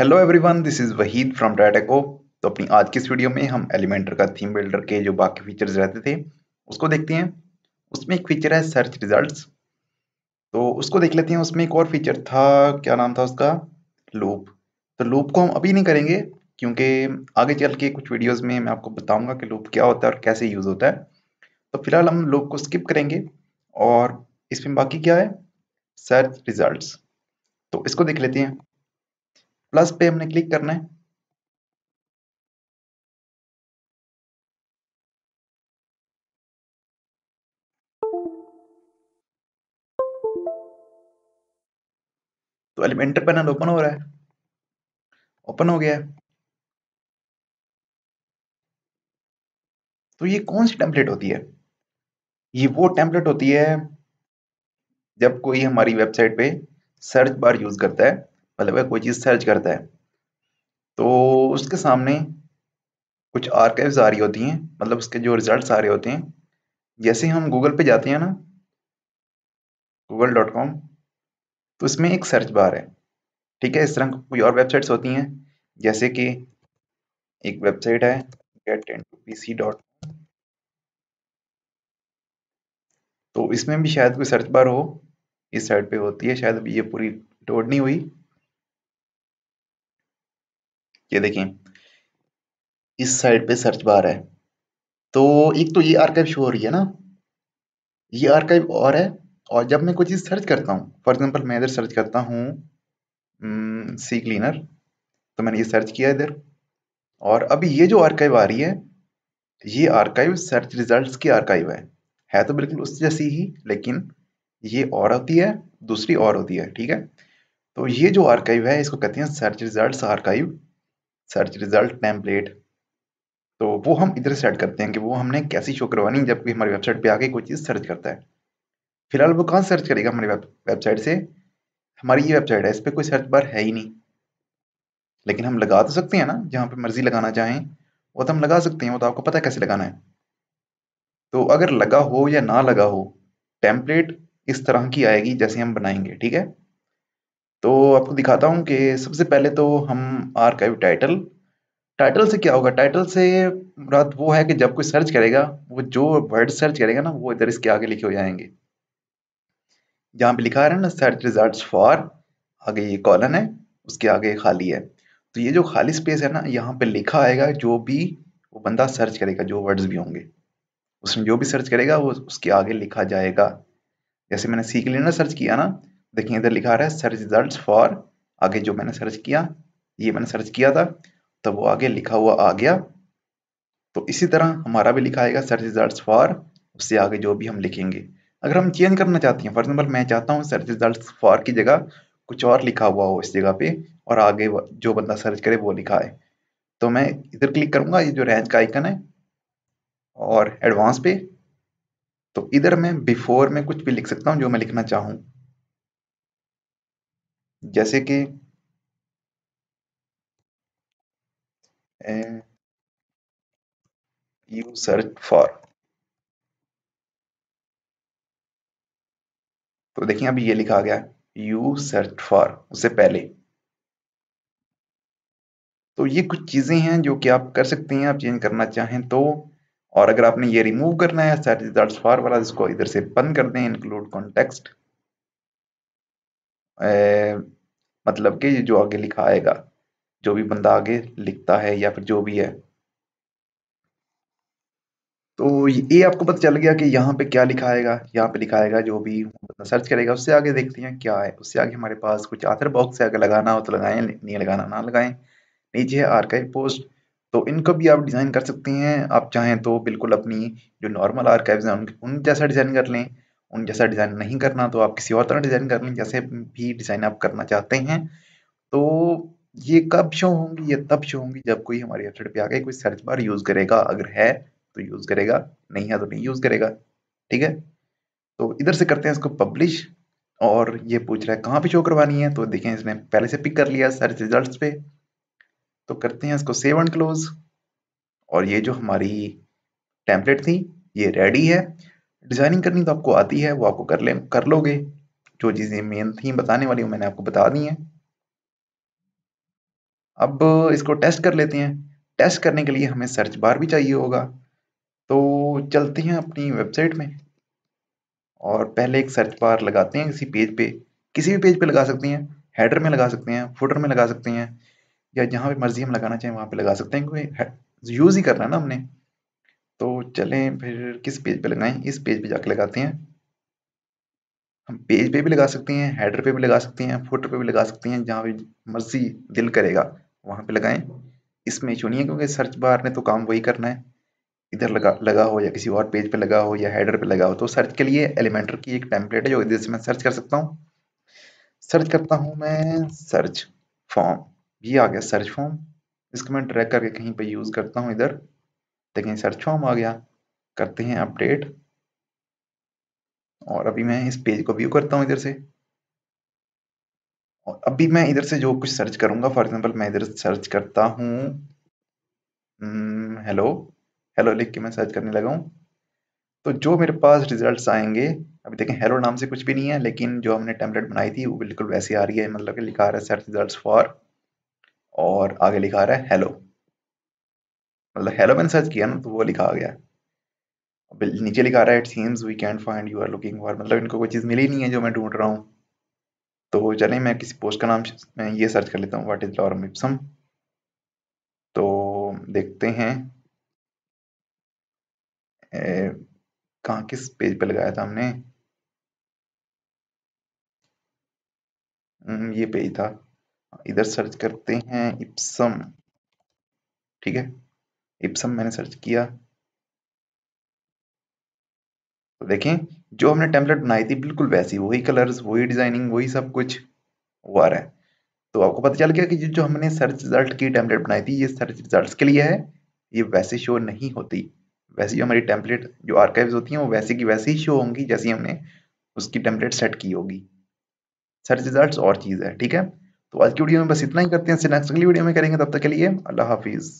hello everyone this is Waheed from डाटाको तो अपनी आज की इस वीडियो में हम एलिमेंटर का थीम बिल्डर के जो बाकी फीचर्स रहते थे उसको देखते हैं उसमें एक फीचर है सर्च रिजल्ट्स तो उसको देख लेते हैं उसमें एक और फीचर था क्या नाम था उसका लूप तो लूप को हम अभी नहीं करेंगे क्योंकि आगे चल के कुछ वीडियोज़ में मैं आपको बताऊँगा कि लूप क्या होता है और कैसे यूज़ होता है तो फिलहाल हम लूप को स्किप करेंगे और इसमें बाकी क्या है सर्च रिजल्ट तो इसको देख लेते हैं प्लस पे हमने क्लिक करना है तो एलिमेंटर पैनल तो ओपन हो रहा है ओपन हो गया है तो ये कौन सी टेम्पलेट होती है ये वो टेम्पलेट होती है जब कोई हमारी वेबसाइट पे सर्च बार यूज करता है मतलब वह कोई चीज़ सर्च करता है तो उसके सामने कुछ आर्काइव्स आ रही होती हैं मतलब उसके जो रिजल्ट्स आ रहे होते हैं जैसे हम गूगल पे जाते हैं ना गूगल डॉट कॉम तो इसमें एक सर्च बार है ठीक है इस तरह कोई और वेबसाइट्स होती हैं जैसे कि एक वेबसाइट है get in P C dot तो इसमें भी शायद कोई सर्च बार हो इस साइड पे होती है शायद अभी ये पूरी लोड नहीं हुई ये देखें इस साइड पे सर्च बार है तो एक तो ये आर्काइव शो हो रही है ना ये आर्काइव और है और जब मैं कोई चीज़ सर्च करता हूँ फॉर एग्जाम्पल मैं इधर सर्च करता हूँ सी क्लीनर तो मैंने ये सर्च किया इधर और अभी ये जो आर्काइव आ रही है ये आर्काइव सर्च रिजल्ट्स की आर्काइव है है तो बिल्कुल उस जैसी ही लेकिन ये और होती है दूसरी और होती है ठीक है तो ये जो आर्काइव है इसको कहते हैं search results archive search result template तो वो हम इधर सेट करते हैं कि वो हमने कैसी शो करवानी जबकि हमारी वेबसाइट पे आके कोई चीज़ सर्च करता है फिलहाल वो कहाँ सर्च करेगा हमारी वेबसाइट से हमारी ये वेबसाइट है इस पर कोई सर्च बार है ही नहीं लेकिन हम लगा तो सकते हैं ना जहाँ पे मर्जी लगाना चाहें वो तो हम लगा सकते हैं वो तो आपको पता है कैसे लगाना है तो अगर लगा हो या ना लगा हो टेम्पलेट इस तरह की आएगी जैसे हम बनाएंगे ठीक है तो आपको दिखाता हूँ कि सबसे पहले तो हम आर्काइव टाइटल टाइटल से क्या होगा टाइटल से रात वो है कि जब कोई सर्च करेगा वो जो वर्ड सर्च करेगा ना वो इधर इसके आगे लिखे हो जाएंगे जहाँ पे लिखा है ना सर्च रिजल्ट फॉर आगे ये कॉलन है उसके आगे खाली है तो ये जो खाली स्पेस है ना यहाँ पे लिखा आएगा जो भी वो बंदा सर्च करेगा जो वर्ड्स भी होंगे उसमें जो भी सर्च करेगा वो उसके आगे लिखा जाएगा जैसे मैंने सीख लेना सर्च किया ना देखिए इधर लिखा रहा है सर्च रिजल्ट फॉर आगे जो मैंने सर्च किया ये मैंने सर्च किया था तो वो आगे लिखा हुआ आ गया तो इसी तरह हमारा भी लिखा आएगा सर्च रिजल्ट फॉर उससे आगे जो भी हम लिखेंगे अगर हम चेंज करना चाहते हैं फॉर एग्जाम्पल मैं चाहता हूँ सर्च रिजल्ट फॉर की जगह कुछ और लिखा हुआ हो इस जगह पे और आगे जो बंदा सर्च करे वो लिखा है तो मैं इधर क्लिक करूंगा ये जो रेंज का आइकन है और एडवांस पे तो इधर मैं बिफोर में कुछ भी लिख सकता हूँ जो मैं लिखना चाहूँ जैसे कि यू सर्च फॉर तो देखिए अभी ये लिखा गया यू सर्च फॉर उससे पहले तो ये कुछ चीजें हैं जो कि आप कर सकते हैं आप चेंज करना चाहें तो और अगर आपने ये रिमूव करना है सर्च रिजल्ट फॉर वाला इसको इधर से बंद कर दें इंक्लूड कॉन्टेक्स्ट मतलब कि जो आगे लिखा आएगा जो भी बंदा आगे लिखता है या फिर जो भी है तो ये आपको पता चल गया कि यहाँ पे क्या लिखा आएगा यहाँ पे लिखा आएगा जो भी सर्च करेगा उससे आगे देखते हैं क्या है उससे आगे हमारे पास कुछ आथर बॉक्स है अगर लगाना हो तो लगाएं नहीं लगाना ना लगाएं नीचे है आर्काइव पोस्ट तो इनको भी आप डिज़ाइन कर सकते हैं आप चाहें तो बिल्कुल अपनी जो नॉर्मल आर्काइव्स हैं उन जैसा डिज़ाइन कर लें उन जैसा डिज़ाइन नहीं करना तो आप किसी और तरह डिज़ाइन करना जैसे भी डिज़ाइन आप करना चाहते हैं तो ये कब शो होंगी ये तब शो होंगी जब कोई हमारी वेबसाइट पे आके कोई सर्च बार यूज़ करेगा अगर है तो यूज़ करेगा नहीं है तो नहीं यूज़ करेगा ठीक है तो इधर से करते हैं इसको पब्लिश और ये पूछ रहा है कहाँ पे शो करवानी है तो देखें इसने पहले से पिक कर लिया सर्च रिजल्ट्स पे तो करते हैं इसको सेव एंड क्लोज और ये जो हमारी टेम्पलेट थी ये रेडी है डिज़ाइनिंग करनी तो आपको आती है वो आपको कर ले कर लोगे जो चीज़ें मेन थी बताने वाली हूँ मैंने आपको बता दी है अब इसको टेस्ट कर लेते हैं टेस्ट करने के लिए हमें सर्च बार भी चाहिए होगा तो चलते हैं अपनी वेबसाइट में और पहले एक सर्च बार लगाते हैं किसी पेज पे किसी भी पेज पे लगा सकते हैं हेडर में लगा सकते हैं फुटर में लगा सकते हैं या जहाँ भी मर्जी हम लगाना चाहें वहाँ पे लगा सकते हैं क्योंकि यूज़ ही करना है ना हमने तो चलें फिर किस पेज पे लगाएं इस पेज पे जाके लगाते हैं हम पेज पे भी लगा सकते हैं हेडर पे भी लगा सकते हैं फुटर पे भी लगा सकते हैं जहाँ भी मर्जी दिल करेगा वहाँ पे लगाएं इसमें चुनिए क्योंकि सर्च बार ने तो काम वही करना है इधर लगा लगा हो या किसी और पेज पे लगा हो या हेडर पे लगा हो तो सर्च के लिए एलिमेंटर की एक टेम्पलेट है जो इधर से मैं सर्च कर सकता हूँ सर्च करता हूँ मैं सर्च फॉर्म ये आ गया सर्च फॉर्म इसको मैं ट्रैक करके कहीं पर यूज़ करता हूँ इधर देखें सर्च फॉर्म आ गया करते हैं अपडेट और अभी मैं इस पेज को व्यू करता हूँ इधर से और अभी मैं इधर से जो कुछ सर्च करूंगा फॉर एग्जांपल मैं इधर सर्च करता हूँ हेलो हम्म, हेलो लिख के मैं सर्च करने लगा हूँ तो जो मेरे पास रिजल्ट्स आएंगे अभी देखें हेलो नाम से कुछ भी नहीं है लेकिन जो हमने टेम्पलेट बनाई थी वो बिल्कुल वैसी आ रही है मतलब कि लिखा रहा है सर्च रिजल्ट फॉर और आगे लिखा रहा है हेलो मतलब हेलो मैंने सर्च किया ना तो वो लिखा गया अब नीचे लिखा रहा है it seems we can't find you are looking for मतलब इनको कोई चीज़ मिली नहीं है जो मैं ढूंढ रहा हूँ तो चले मैं किसी पोस्ट का नाम मैं ये सर्च कर लेता हूँ वाट इज़ लॉरम इप्सम तो देखते हैं कहाँ किस पेज पे लगाया था हमने हम्म, ये पेज था इधर सर्च करते हैं इप्सम ठीक है इप्सम मैंने सर्च किया तो देखें जो हमने टेम्पलेट बनाई थी बिल्कुल वैसी वही कलर्स वही डिजाइनिंग वही सब कुछ वो आ रहा है तो आपको पता चल गया कि जो हमने सर्च रिजल्ट की टेम्पलेट बनाई थी ये सर्च रिजल्ट के लिए है ये वैसे शो नहीं होती वैसी जो हमारी टेम्पलेट जो आर्काइव्स होती हैं वो वैसी की वैसे ही शो होंगी जैसी हमने उसकी टेम्पलेट सेट की होगी सर्च रिजल्ट और चीज़ है ठीक है तो आज की वीडियो में बस इतना ही करते हैं नेक्स्ट अगली वीडियो में करेंगे तब तक के लिए अल्लाह हाफिज़